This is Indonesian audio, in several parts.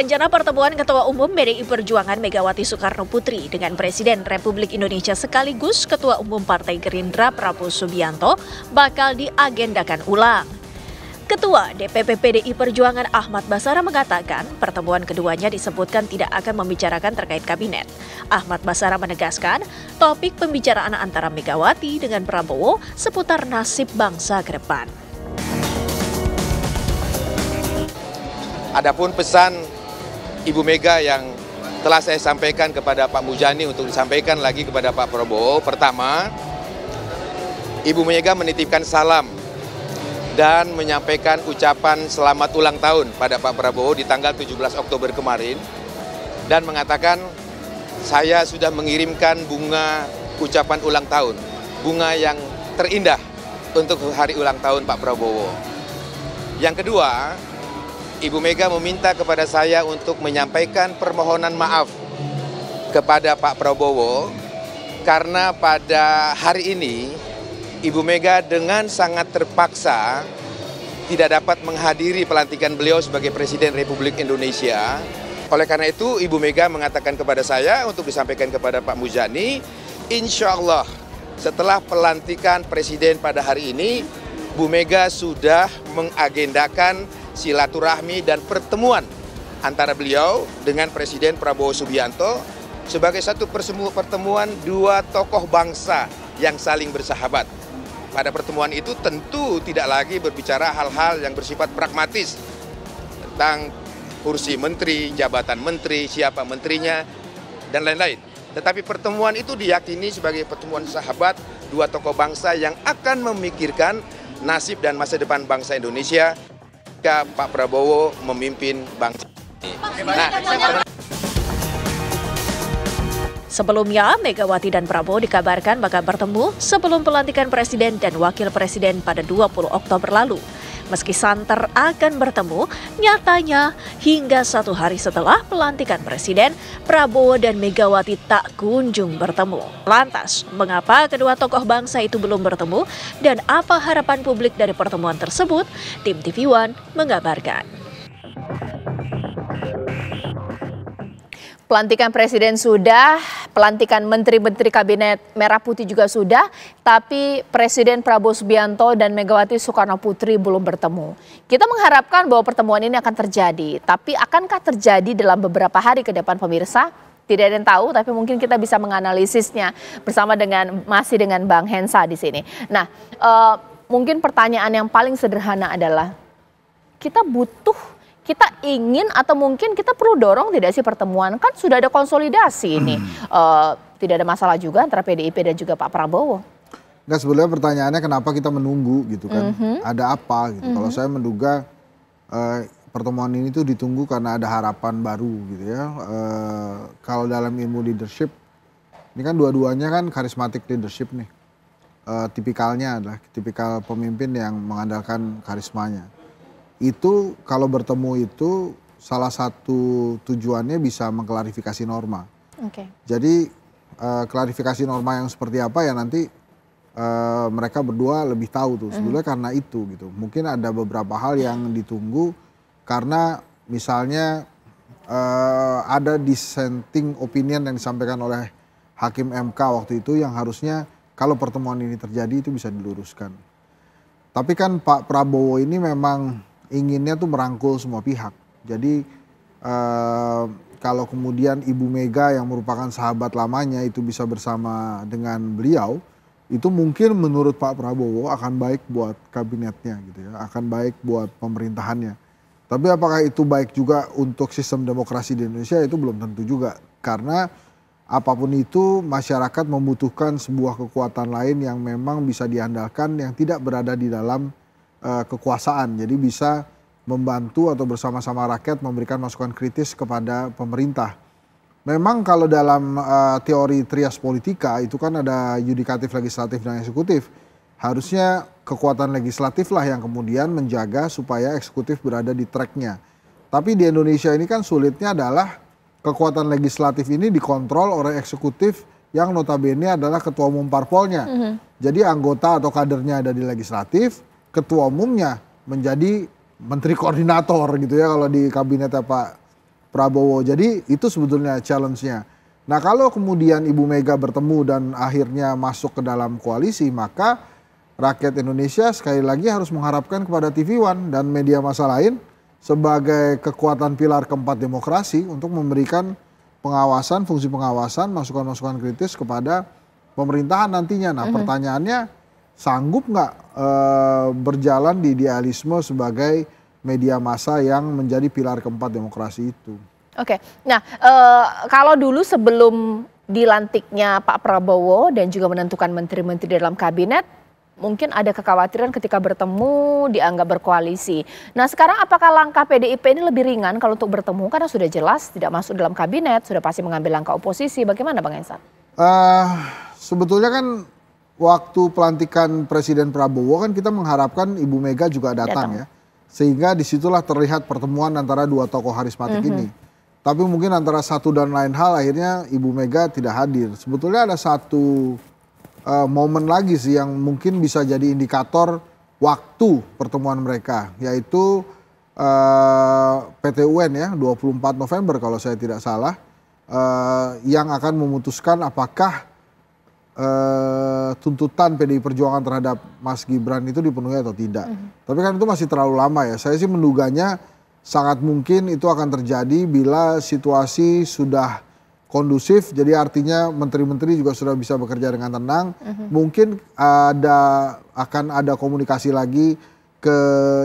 rencana pertemuan Ketua Umum PDI Perjuangan Megawati Soekarno Putri dengan Presiden Republik Indonesia sekaligus Ketua Umum Partai Gerindra Prabowo Subianto bakal diagendakan ulang. Ketua DPP PDI Perjuangan Ahmad Basara mengatakan pertemuan keduanya disebutkan tidak akan membicarakan terkait kabinet. Ahmad Basara menegaskan topik pembicaraan antara Megawati dengan Prabowo seputar nasib bangsa ke depan. Adapun pesan Ibu Mega yang telah saya sampaikan kepada Pak Mujani untuk disampaikan lagi kepada Pak Prabowo. Pertama, Ibu Mega menitipkan salam dan menyampaikan ucapan selamat ulang tahun pada Pak Prabowo di tanggal 17 Oktober kemarin dan mengatakan saya sudah mengirimkan bunga ucapan ulang tahun, bunga yang terindah untuk hari ulang tahun Pak Prabowo. Yang kedua, Ibu Mega meminta kepada saya untuk menyampaikan permohonan maaf kepada Pak Prabowo karena pada hari ini Ibu Mega dengan sangat terpaksa tidak dapat menghadiri pelantikan beliau sebagai Presiden Republik Indonesia. Oleh karena itu Ibu Mega mengatakan kepada saya untuk disampaikan kepada Pak Muzani, insya Allah setelah pelantikan Presiden pada hari ini, Bu Mega sudah mengagendakan silaturahmi dan pertemuan antara beliau dengan Presiden Prabowo Subianto sebagai satu pertemuan dua tokoh bangsa yang saling bersahabat. Pada pertemuan itu tentu tidak lagi berbicara hal-hal yang bersifat pragmatis tentang kursi menteri, jabatan menteri, siapa menterinya, dan lain-lain. Tetapi pertemuan itu diyakini sebagai pertemuan sahabat dua tokoh bangsa yang akan memikirkan nasib dan masa depan bangsa Indonesia ketika Pak Prabowo memimpin bangsa ini. Nah, Sebelumnya, Megawati dan Prabowo dikabarkan bakal bertemu sebelum pelantikan Presiden dan Wakil Presiden pada 20 Oktober lalu. Meski santer akan bertemu, nyatanya hingga satu hari setelah pelantikan presiden, Prabowo dan Megawati tak kunjung bertemu. Lantas, mengapa kedua tokoh bangsa itu belum bertemu dan apa harapan publik dari pertemuan tersebut? Tim TV One mengabarkan. Pelantikan presiden sudah, pelantikan menteri-menteri kabinet merah putih juga sudah, tapi Presiden Prabowo Subianto dan Megawati Soekarno Putri belum bertemu. Kita mengharapkan bahwa pertemuan ini akan terjadi, tapi akankah terjadi dalam beberapa hari ke depan pemirsa? Tidak ada yang tahu, tapi mungkin kita bisa menganalisisnya bersama dengan masih dengan Bang Hensa di sini. Nah, uh, mungkin pertanyaan yang paling sederhana adalah kita butuh kita ingin atau mungkin kita perlu dorong tidak sih pertemuan kan sudah ada konsolidasi ini hmm. e, tidak ada masalah juga antara PDIP dan juga Pak Prabowo. Nah sebenarnya pertanyaannya kenapa kita menunggu gitu kan? Mm -hmm. Ada apa gitu? Mm -hmm. Kalau mhm. saya menduga e, pertemuan ini tuh ditunggu karena ada harapan baru gitu ya. e, kalau dalam ilmu leadership ini kan dua-duanya kan karismatik leadership nih. e, tipikalnya adalah tipikal pemimpin yang mengandalkan karismanya itu kalau bertemu itu salah satu tujuannya bisa mengklarifikasi norma. Okay. Jadi uh, klarifikasi norma yang seperti apa ya nanti uh, mereka berdua lebih tahu tuh mm-hmm. sebenarnya mm. karena itu gitu. Mungkin ada beberapa hal yang ditunggu karena misalnya uh, ada dissenting opinion yang disampaikan oleh hakim MK waktu itu yang harusnya kalau pertemuan ini terjadi itu bisa diluruskan. Tapi kan Pak Prabowo ini memang inginnya tuh merangkul semua pihak. Jadi eh, kalau kemudian Ibu Mega yang merupakan sahabat lamanya itu bisa bersama dengan beliau, itu mungkin menurut Pak Prabowo akan baik buat kabinetnya gitu ya, akan baik buat pemerintahannya. Tapi apakah itu baik juga untuk sistem demokrasi di Indonesia itu belum tentu juga karena apapun itu masyarakat membutuhkan sebuah kekuatan lain yang memang bisa diandalkan yang tidak berada di dalam uh, kekuasaan. Jadi bisa membantu atau bersama-sama rakyat memberikan masukan kritis kepada pemerintah. Memang kalau dalam uh, teori trias politika itu kan ada yudikatif, legislatif, dan eksekutif. Harusnya kekuatan legislatif lah yang kemudian menjaga supaya eksekutif berada di tracknya. Tapi di Indonesia ini kan sulitnya adalah kekuatan legislatif ini dikontrol oleh eksekutif yang notabene adalah ketua umum parpolnya. Mm -hmm. Jadi anggota atau kadernya ada di legislatif, ketua umumnya menjadi menteri koordinator gitu ya kalau di kabinet Pak Prabowo. Jadi itu sebetulnya challenge-nya. Nah kalau kemudian Ibu Mega bertemu dan akhirnya masuk ke dalam koalisi maka rakyat Indonesia sekali lagi harus mengharapkan kepada TV One dan media masa lain sebagai kekuatan pilar keempat demokrasi untuk memberikan pengawasan, fungsi pengawasan, masukan-masukan kritis kepada pemerintahan nantinya. Nah, mm -hmm. pertanyaannya sanggup nggak e, berjalan di idealisme sebagai media massa yang menjadi pilar keempat demokrasi itu. Oke, okay. nah e, kalau dulu sebelum dilantiknya Pak Prabowo dan juga menentukan menteri-menteri dalam kabinet, mungkin ada kekhawatiran ketika bertemu dianggap berkoalisi. Nah sekarang apakah langkah PDIP ini lebih ringan kalau untuk bertemu karena sudah jelas tidak masuk dalam kabinet, sudah pasti mengambil langkah oposisi. Bagaimana Bang Ensan? Uh, ah, sebetulnya kan waktu pelantikan Presiden Prabowo kan kita mengharapkan Ibu Mega juga datang, datang. ya. Sehingga disitulah terlihat pertemuan antara dua tokoh harismatik mm -hmm. ini. Tapi mungkin antara satu dan lain hal akhirnya Ibu Mega tidak hadir. Sebetulnya ada satu uh, momen lagi sih yang mungkin bisa jadi indikator waktu pertemuan mereka. Yaitu uh, eh, PT UN ya 24 November kalau saya tidak salah. Uh, yang akan memutuskan apakah uh, tuntutan PDI Perjuangan terhadap Mas Gibran itu dipenuhi atau tidak. Mm -hmm. Tapi kan itu masih terlalu lama ya. Saya sih menduganya sangat mungkin itu akan terjadi bila situasi sudah kondusif. Jadi artinya menteri-menteri juga sudah bisa bekerja dengan tenang. Mm -hmm. Mungkin ada akan ada komunikasi lagi ke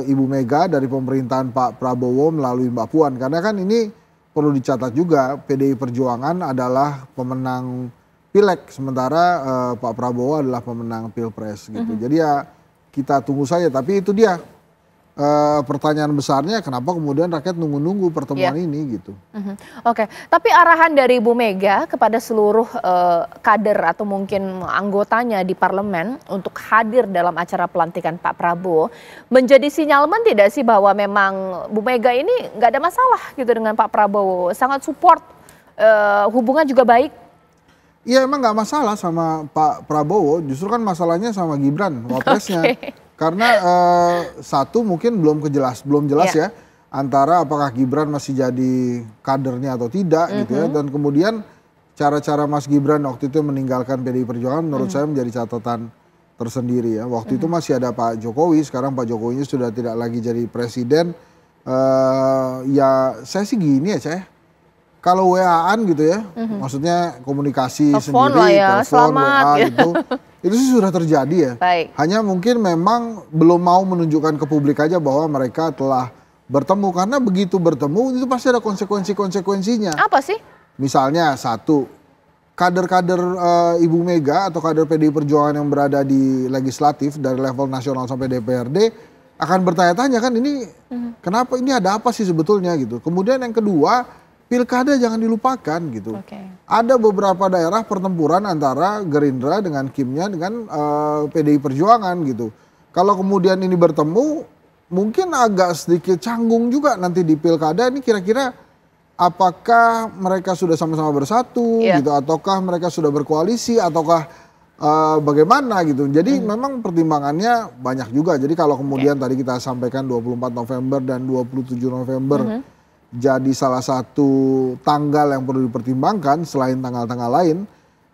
Ibu Mega dari pemerintahan Pak Prabowo melalui Mbak Puan. Karena kan ini perlu dicatat juga PDI Perjuangan adalah pemenang pileg sementara uh, Pak Prabowo adalah pemenang pilpres gitu. mm Jadi ya kita tunggu saja. Tapi itu dia uh, pertanyaan besarnya kenapa kemudian rakyat nunggu-nunggu pertemuan yeah. ini gitu. Mhm. Oke, okay. tapi arahan dari Bu Mega kepada seluruh uh, kader atau mungkin anggotanya di parlemen untuk hadir dalam acara pelantikan Pak Prabowo menjadi sinyalmen tidak sih bahwa memang Bu Mega ini nggak ada masalah gitu dengan Pak Prabowo, sangat support, uh, hubungan juga baik Iya emang nggak masalah sama Pak Prabowo, justru kan masalahnya sama Gibran wapresnya. Okay. Karena uh, satu mungkin belum kejelas, belum jelas yeah. ya antara apakah Gibran masih jadi kadernya atau tidak mm -hmm. gitu ya. Mhm. Dan kemudian cara-cara Mas Gibran waktu itu meninggalkan PDI Perjuangan menurut mm -hmm. saya menjadi catatan tersendiri ya. Waktu mm -hmm. itu mhm. masih ada Pak Jokowi, sekarang Pak Jokowinya sudah tidak lagi jadi presiden. Uh, ya saya sih gini ya saya kalau WA-an gitu ya, mm-hmm. maksudnya komunikasi telepon sendiri, lah ya, telepon, selamat, WA ya. gitu, itu sih sudah terjadi ya. Baik. Hanya mungkin memang belum mau menunjukkan ke publik aja bahwa mereka telah bertemu karena begitu bertemu itu pasti ada konsekuensi-konsekuensinya. Apa sih? Misalnya satu kader-kader uh, Ibu Mega atau kader PDI Perjuangan yang berada di legislatif dari level nasional sampai DPRD akan bertanya-tanya kan ini mm-hmm. kenapa ini ada apa sih sebetulnya gitu. Kemudian yang kedua pilkada jangan dilupakan gitu. Okay. Ada beberapa daerah pertempuran antara Gerindra dengan Kimnya dengan uh, eh, PDI Perjuangan gitu. Kalau kemudian ini bertemu, mungkin agak sedikit canggung juga nanti di pilkada ini kira-kira apakah mereka sudah sama-sama bersatu yeah. gitu, ataukah mereka sudah berkoalisi, ataukah uh, bagaimana gitu. Jadi hmm. memang pertimbangannya banyak juga. Jadi kalau kemudian okay. tadi kita sampaikan 24 November dan 27 November. Hmm jadi salah satu tanggal yang perlu dipertimbangkan selain tanggal-tanggal lain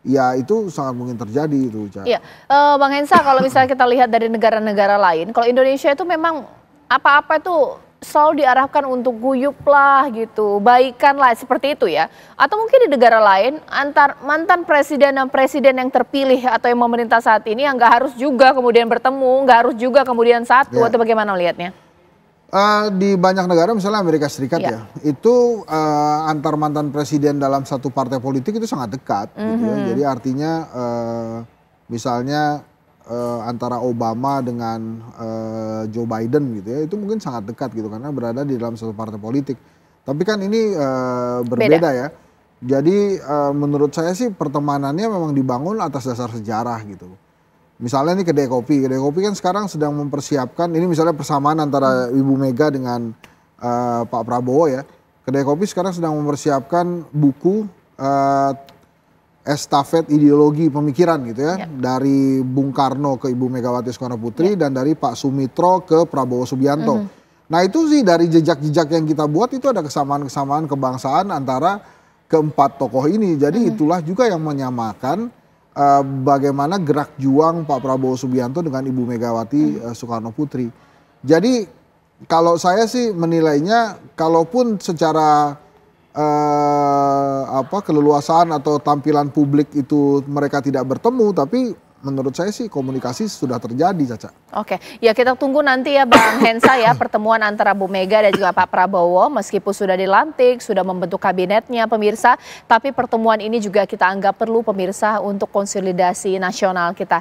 ya itu sangat mungkin terjadi itu. Iya, uh, Bang Hensa kalau misalnya kita lihat dari negara-negara lain, kalau Indonesia itu memang apa-apa itu selalu diarahkan untuk guyup lah gitu, baikan lah seperti itu ya. Atau mungkin di negara lain antar mantan presiden dan presiden yang terpilih atau yang memerintah saat ini yang nggak harus juga kemudian bertemu, nggak harus juga kemudian satu ya. atau bagaimana melihatnya? Uh, di banyak negara, misalnya Amerika Serikat yeah. ya, itu uh, antar mantan presiden dalam satu partai politik itu sangat dekat, mm -hmm. gitu ya. Mhm. Jadi artinya, uh, misalnya uh, antara Obama dengan uh, Joe Biden gitu ya, itu mungkin sangat dekat gitu karena berada di dalam satu partai politik. Tapi kan ini uh, berbeda Beda. ya. Jadi uh, menurut saya sih pertemanannya memang dibangun atas dasar sejarah gitu. Misalnya ini kedai kopi, kedai kopi kan sekarang sedang mempersiapkan ini misalnya persamaan antara Ibu Mega dengan uh, Pak Prabowo ya. Kedai kopi sekarang sedang mempersiapkan buku uh, estafet ideologi pemikiran gitu ya, yeah. dari Bung Karno ke Ibu Megawati Soekarno Putri yeah. dan dari Pak Sumitro ke Prabowo Subianto. -hmm. Nah itu sih dari jejak-jejak yang kita buat itu ada kesamaan-kesamaan kebangsaan antara keempat tokoh ini. Jadi -hmm. itulah juga yang menyamakan uh, bagaimana gerak juang Pak Prabowo Subianto dengan Ibu Megawati hmm. uh, Soekarno Putri. Jadi kalau saya sih menilainya kalaupun secara uh, apa keleluasaan atau tampilan publik itu mereka tidak bertemu tapi menurut saya sih komunikasi sudah terjadi, Caca. Oke, ya kita tunggu nanti ya Bang Hensa ya pertemuan antara Bu Mega dan juga Pak Prabowo meskipun sudah dilantik, sudah membentuk kabinetnya pemirsa, tapi pertemuan ini juga kita anggap perlu pemirsa untuk konsolidasi nasional kita.